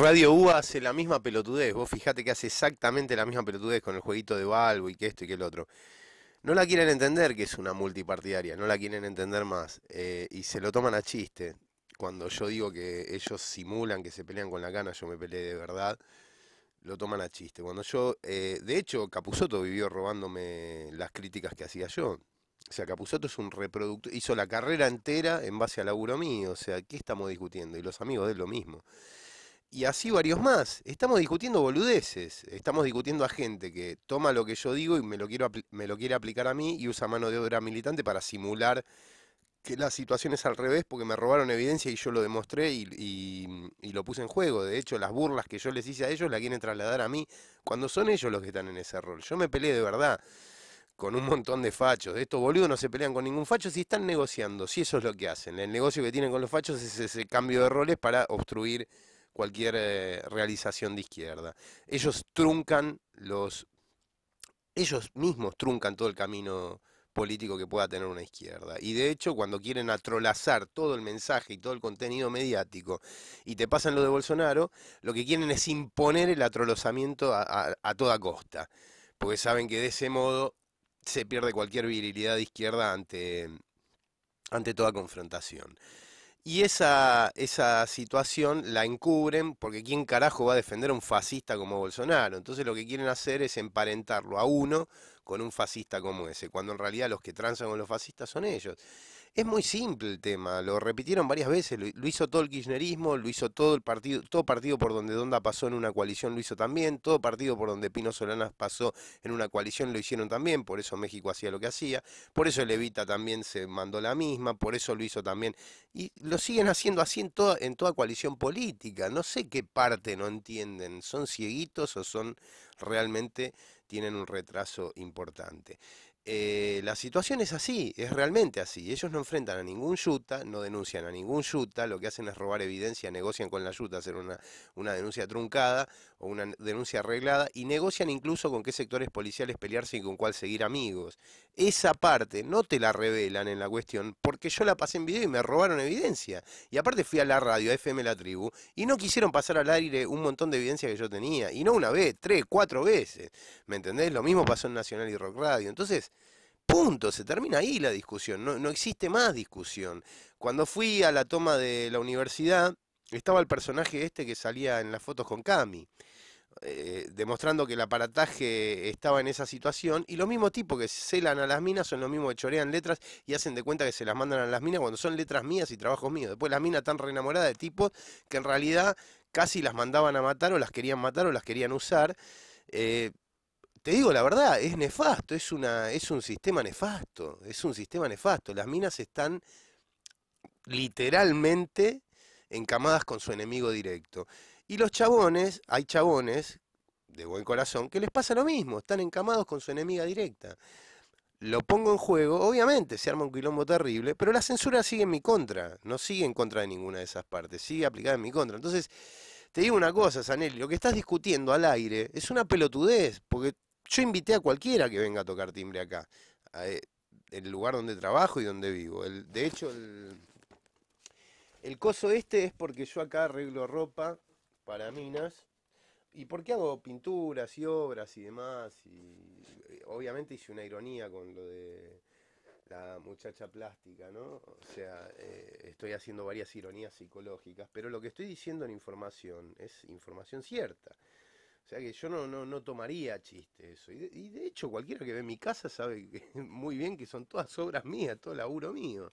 Radio U hace la misma pelotudez. Vos fijate que hace exactamente la misma pelotudez con el jueguito de Balbo y que esto y que el otro. No la quieren entender que es una multipartidaria, no la quieren entender más. Eh, y se lo toman a chiste. Cuando yo digo que ellos simulan que se pelean con la cana, yo me peleé de verdad. Lo toman a chiste. Cuando yo, eh, de hecho, Capusotto vivió robándome las críticas que hacía yo. O sea, Capusotto es un reproductor, hizo la carrera entera en base al laburo mío. O sea, ¿qué estamos discutiendo? Y los amigos de lo mismo y así varios más. Estamos discutiendo boludeces, estamos discutiendo a gente que toma lo que yo digo y me lo, quiero me lo quiere aplicar a mí y usa mano de obra militante para simular que la situación es al revés porque me robaron evidencia y yo lo demostré y, mm, lo puse en juego. De hecho, las burlas que yo les hice a ellos la quieren trasladar a mí cuando son ellos los que están en ese rol. Yo me peleé de verdad con un montón de fachos. estos boludos no se pelean con ningún facho si están negociando, si eso es lo que hacen. El negocio que tienen con los fachos es ese cambio de roles para obstruir cualquier eh, realización de izquierda. Ellos truncan los. Ellos mismos truncan todo el camino político que pueda tener una izquierda. Y de hecho, cuando quieren atrolazar todo el mensaje y todo el contenido mediático y te pasan lo de Bolsonaro, lo que quieren es imponer el atrolazamiento a, toda costa. Porque saben que de ese modo se pierde cualquier virilidad de izquierda ante, ante toda confrontación. Y esa, esa situación la encubren porque ¿quién carajo va a defender a un fascista como Bolsonaro? Entonces lo que quieren hacer es emparentarlo a uno con un fascista como ese, cuando en realidad los que transan con los fascistas son ellos. Es muy simple el tema, lo repitieron varias veces, lo, hizo todo el kirchnerismo, lo hizo todo el partido, todo partido por donde Donda pasó en una coalición lo hizo también, todo partido por donde Pino Solanas pasó en una coalición lo hicieron también, por eso México hacía lo que hacía, por eso Levita también se mandó la misma, por eso lo hizo también, y lo siguen haciendo así en toda, en toda coalición política, no sé qué parte no entienden, son cieguitos o son realmente tienen un retraso importante. Eh, la situación es así, es realmente así. Ellos no enfrentan a ningún yuta, no denuncian a ningún yuta, lo que hacen es robar evidencia, negocian con la yuta, hacer una, una denuncia truncada o una denuncia arreglada y negocian incluso con qué sectores policiales pelearse y con cuál seguir amigos. Esa parte no te la revelan en la cuestión porque yo la pasé en video y me robaron evidencia. Y aparte fui a la radio, a FM La Tribu, y no quisieron pasar al aire un montón de evidencia que yo tenía, y no una vez, tres, cuatro veces. ¿Me ¿Me entendés? Lo mismo pasó en Nacional y Rock Radio. Entonces, punto, se termina ahí la discusión, no, existe más discusión. Cuando fui a la toma de la universidad, estaba el personaje este que salía en las fotos con Cami. Eh, demostrando que el aparataje estaba en esa situación, y los mismos tipos que celan a las minas son los mismos que chorean letras y hacen de cuenta que se las mandan a las minas cuando son letras mías y trabajos míos. Después las minas tan reenamoradas de tipos que en realidad casi las mandaban a matar o las querían matar o las querían usar. Eh, te digo la verdad, es nefasto, es, una, es un sistema nefasto, es un sistema nefasto. Las minas están literalmente encamadas con su enemigo directo. Y los chabones, hay chabones de buen corazón que les pasa lo mismo, están encamados con su enemiga directa. Lo pongo en juego, obviamente se arma un quilombo terrible, pero la censura sigue en mi contra, no sigue en contra de ninguna de esas partes, sigue aplicada en mi contra. Entonces, te digo una cosa, Sanel, lo que estás discutiendo al aire es una pelotudez, porque yo invité a cualquiera que venga a tocar timbre acá, en eh, el lugar donde trabajo y donde vivo. de hecho, el, el coso este es porque yo acá arreglo ropa para minas. ¿Y porque hago pinturas y obras y demás? Y, eh, obviamente hice una ironía con lo de la muchacha plástica, ¿no? O sea, eh, estoy haciendo varias ironías psicológicas, pero lo que estoy diciendo en información es información cierta. O sea que yo no, no, no tomaría chiste eso. Y de, hecho, cualquiera que ve mi casa sabe muy bien que son todas obras mías, todo laburo mío.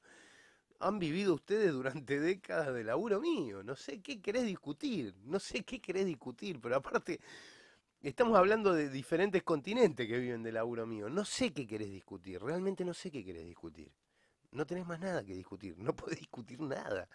Han vivido ustedes durante décadas de laburo mío. No sé qué querés discutir, no sé qué querés discutir, pero aparte, estamos hablando de diferentes continentes que viven de laburo mío. No sé qué querés discutir, realmente no sé qué querés discutir. No tenés más nada que discutir, no podés discutir nada.